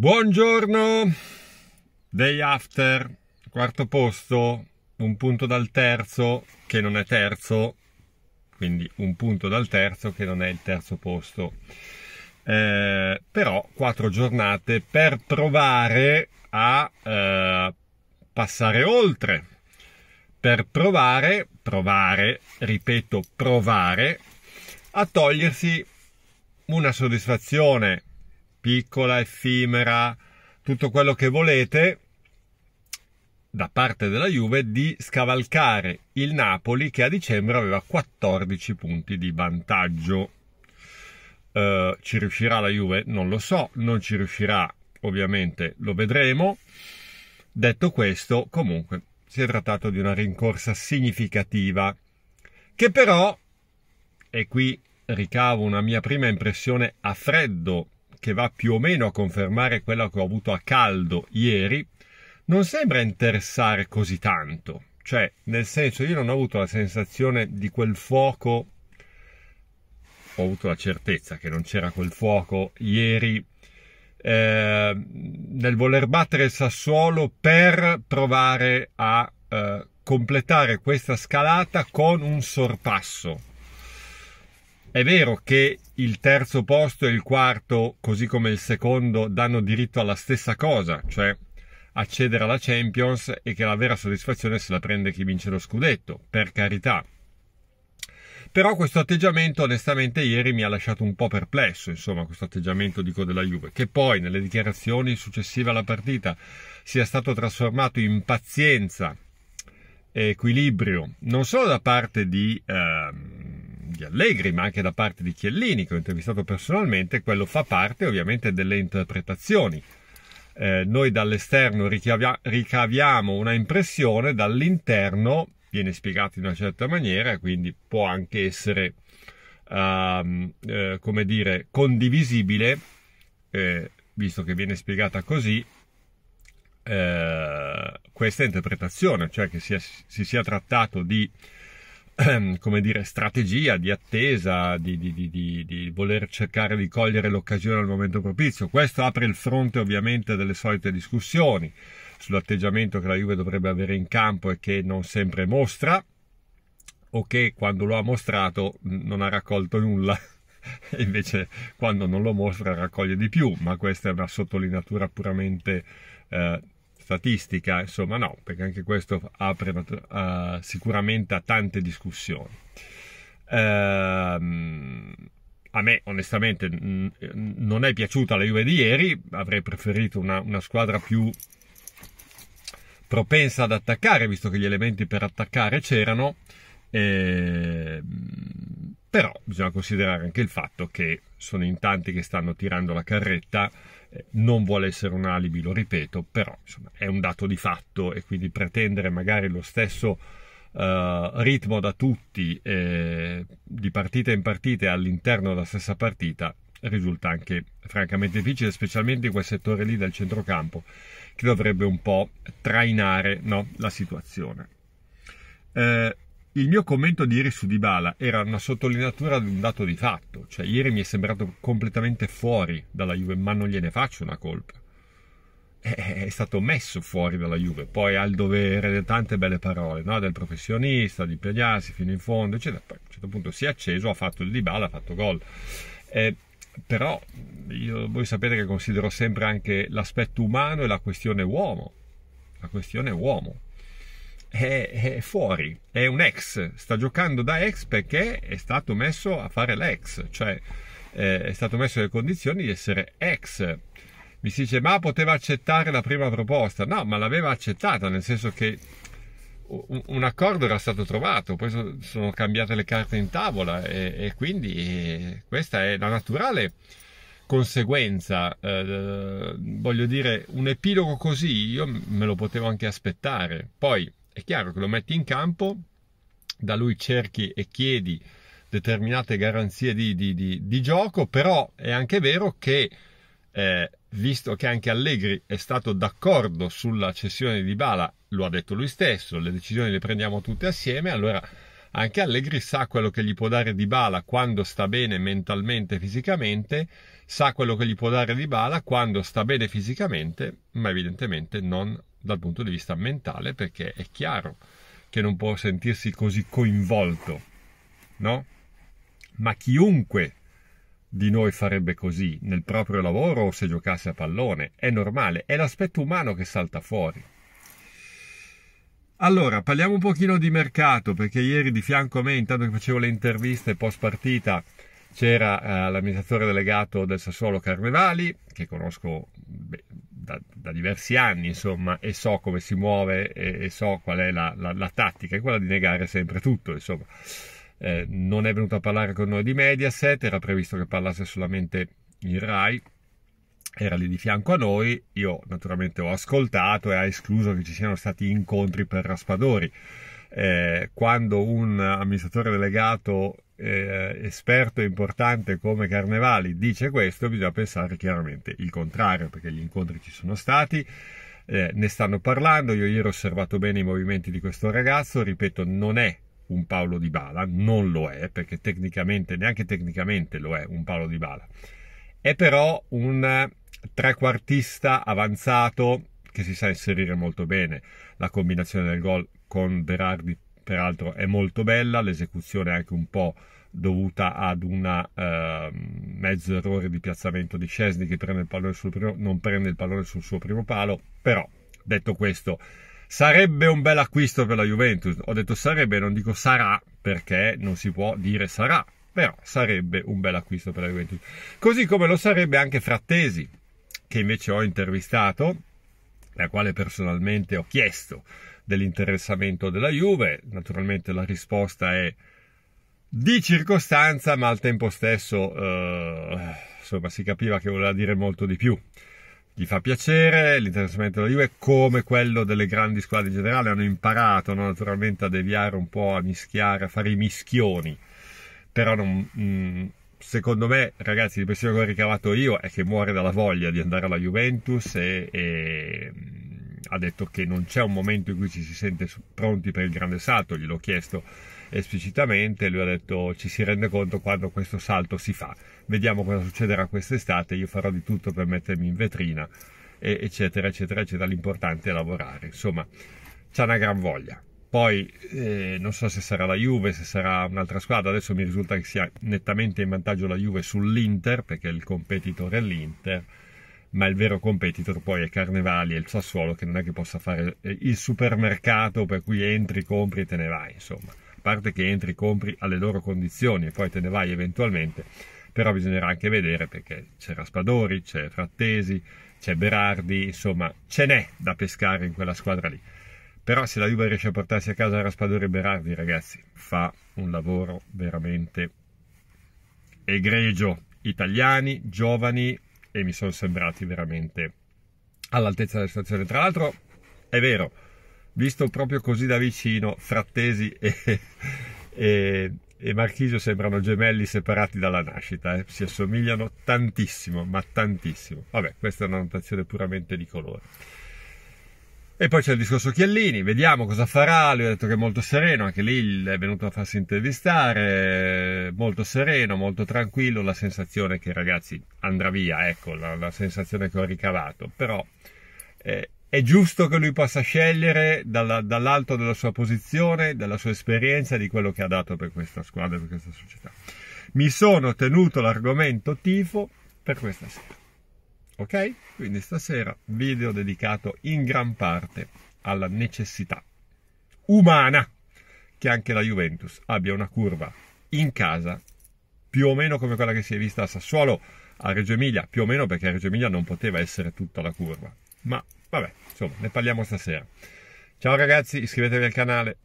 Buongiorno, day after, quarto posto, un punto dal terzo che non è terzo, quindi un punto dal terzo che non è il terzo posto. Eh, però quattro giornate per provare a eh, passare oltre, per provare, provare, ripeto, provare a togliersi una soddisfazione piccola, effimera, tutto quello che volete da parte della Juve di scavalcare il Napoli che a dicembre aveva 14 punti di vantaggio. Eh, ci riuscirà la Juve? Non lo so, non ci riuscirà ovviamente lo vedremo. Detto questo, comunque si è trattato di una rincorsa significativa che però, e qui ricavo una mia prima impressione a freddo che va più o meno a confermare quella che ho avuto a caldo ieri, non sembra interessare così tanto. Cioè, nel senso, io non ho avuto la sensazione di quel fuoco, ho avuto la certezza che non c'era quel fuoco ieri eh, nel voler battere il Sassuolo per provare a eh, completare questa scalata con un sorpasso è vero che il terzo posto e il quarto, così come il secondo, danno diritto alla stessa cosa, cioè accedere alla Champions e che la vera soddisfazione se la prende chi vince lo scudetto, per carità. Però questo atteggiamento onestamente ieri mi ha lasciato un po' perplesso, insomma, questo atteggiamento dico della Juve, che poi nelle dichiarazioni successive alla partita sia stato trasformato in pazienza e equilibrio, non solo da parte di... Ehm, di Allegri, ma anche da parte di Chiellini, che ho intervistato personalmente, quello fa parte ovviamente delle interpretazioni. Eh, noi dall'esterno ricaviamo una impressione, dall'interno viene spiegato in una certa maniera, quindi può anche essere, uh, eh, come dire, condivisibile, eh, visto che viene spiegata così, eh, questa interpretazione, cioè che sia, si sia trattato di Ehm, come dire, strategia di attesa, di, di, di, di, voler cercare di cogliere l'occasione al momento propizio. Questo apre il fronte ovviamente delle solite discussioni sull'atteggiamento che la Juve dovrebbe avere in campo e che non sempre mostra o che quando lo ha mostrato mm, non ha raccolto nulla e invece quando non lo mostra raccoglie di più, ma questa è una sottolineatura puramente eh, statistica, insomma no, perché anche questo apre uh, sicuramente a tante discussioni. Ehm a me onestamente non è piaciuta la Juve di ieri, avrei preferito una, una, squadra più propensa ad attaccare, visto che gli elementi per attaccare c'erano, eh, però bisogna considerare anche il fatto che sono in tanti che stanno tirando la carretta, non vuole essere un alibi, lo ripeto, però insomma, è un dato di fatto e quindi pretendere magari lo stesso Uh, ritmo da tutti eh, di partita in partita all'interno della stessa partita risulta anche francamente difficile, specialmente in quel settore lì del centrocampo che dovrebbe un po' trainare no, la situazione. Eh, il mio commento di ieri su Dybala era una sottolineatura di un dato di fatto, cioè ieri mi è sembrato completamente fuori dalla Juve, ma non gliene faccio una colpa. È stato messo fuori dalla Juve, poi ha il dovere di tante belle parole, no? del professionista, di impegnarsi fino in fondo, eccetera. Poi a un certo punto si è acceso, ha fatto il Dybala, ha fatto gol. Eh, però io, voi sapete che considero sempre anche l'aspetto umano e la questione uomo. La questione uomo è, è, fuori, è un ex, sta giocando da ex perché è stato messo a fare l'ex, cioè eh, è stato messo nelle condizioni di essere ex. Mi si dice ma poteva accettare la prima proposta, no, ma l'aveva accettata, nel senso che un accordo era stato trovato, poi sono cambiate le carte in tavola e, e quindi eh, questa è la naturale conseguenza. Eh, voglio dire, un epilogo così io me lo potevo anche aspettare. Poi è chiaro che lo metti in campo, da lui cerchi e chiedi determinate garanzie di, di, di, di gioco, però è anche vero che eh, visto che anche Allegri è stato d'accordo sulla cessione di Bala, lo ha detto lui stesso, le decisioni le prendiamo tutte assieme, allora anche Allegri sa quello che gli può dare Di Bala quando sta bene mentalmente e fisicamente, sa quello che gli può dare Di Bala quando sta bene fisicamente, ma evidentemente non dal punto di vista mentale perché è chiaro che non può sentirsi così coinvolto, no? Ma chiunque di noi farebbe così nel proprio lavoro o se giocasse a pallone, è normale, è l'aspetto umano che salta fuori. Allora, parliamo un pochino di mercato, perché ieri di fianco a me, intanto che facevo le interviste post partita, c'era eh, l'amministratore delegato del Sassuolo Carnevali, che conosco beh, da, da, diversi anni, insomma, e so come si muove e, e so qual è la, la, la, tattica, è quella di negare sempre tutto, insomma. Eh, non è venuto a parlare con noi di Mediaset, era previsto che parlasse solamente in Rai, era lì di fianco a noi, io naturalmente ho ascoltato e ha escluso che ci siano stati incontri per Raspadori. Eh, quando un amministratore delegato eh, esperto importante come Carnevali dice questo, bisogna pensare chiaramente il contrario, perché gli incontri ci sono stati, eh, ne stanno parlando, io ieri ho osservato bene i movimenti di questo ragazzo, ripeto, non è un Paolo Di Bala, non lo è, perché tecnicamente, neanche tecnicamente lo è un Paolo Di Bala. È però un trequartista avanzato che si sa inserire molto bene. La combinazione del gol con Berardi peraltro è molto bella, l'esecuzione è anche un po' dovuta ad un eh, mezzo errore di piazzamento di Scesni che prende primo, non prende il pallone sul suo primo palo, però detto questo sarebbe un bel acquisto per la Juventus, ho detto sarebbe, non dico sarà perché non si può dire sarà, però sarebbe un bel acquisto per la Juventus. Così come lo sarebbe anche Frattesi, che invece ho intervistato, la quale personalmente ho chiesto dell'interessamento della Juve. Naturalmente la risposta è di circostanza, ma al tempo stesso eh, insomma, si capiva che voleva dire molto di più. Gli fa piacere l'interessamento della Juve, come quello delle grandi squadre in generale, hanno imparato no, naturalmente a deviare un po', a mischiare, a fare i mischioni. Però non, mm, secondo me, ragazzi, l'impressione che ho ricavato io è che muore dalla voglia di andare alla Juventus e, e ha detto che non c'è un momento in cui ci si sente pronti per il grande salto, gliel'ho chiesto esplicitamente, lui ha detto ci si rende conto quando questo salto si fa, vediamo cosa succederà quest'estate, io farò di tutto per mettermi in vetrina, eccetera, eccetera, eccetera, l'importante è lavorare, insomma c'è una gran voglia. Poi eh, non so se sarà la Juve, se sarà un'altra squadra, adesso mi risulta che sia nettamente in vantaggio la Juve sull'Inter, perché il competitor è l'Inter ma il vero competitor poi è Carnevali e il Sassuolo che non è che possa fare eh, il supermercato per cui entri, compri e te ne vai, insomma. A parte che entri, compri alle loro condizioni e poi te ne vai eventualmente, però bisognerà anche vedere perché c'è Raspadori, c'è Frattesi, c'è Berardi, insomma, ce n'è da pescare in quella squadra lì. Però se la Juve riesce a portarsi a casa Raspadori e Berardi, ragazzi, fa un lavoro veramente egregio. Italiani, giovani, e mi sono sembrati veramente all'altezza della situazione. Tra l'altro, è vero, visto proprio così da vicino, Frattesi e, e, e Marchisio sembrano gemelli separati dalla nascita, eh? si assomigliano tantissimo, ma tantissimo. Vabbè, questa è una notazione puramente di colore. E poi c'è il discorso Chiellini, vediamo cosa farà, lui ha detto che è molto sereno, anche lì è venuto a farsi intervistare, molto sereno, molto tranquillo, la sensazione che ragazzi andrà via, ecco la, la sensazione che ho ricavato, però eh, è giusto che lui possa scegliere dalla, dall'alto della sua posizione, dalla sua esperienza, di quello che ha dato per questa squadra, per questa società. Mi sono tenuto l'argomento tifo per questa sera. Ok? Quindi stasera video dedicato in gran parte alla necessità umana che anche la Juventus abbia una curva in casa più o meno come quella che si è vista a Sassuolo, a Reggio Emilia, più o meno perché a Reggio Emilia non poteva essere tutta la curva. Ma vabbè, insomma, ne parliamo stasera. Ciao ragazzi, iscrivetevi al canale,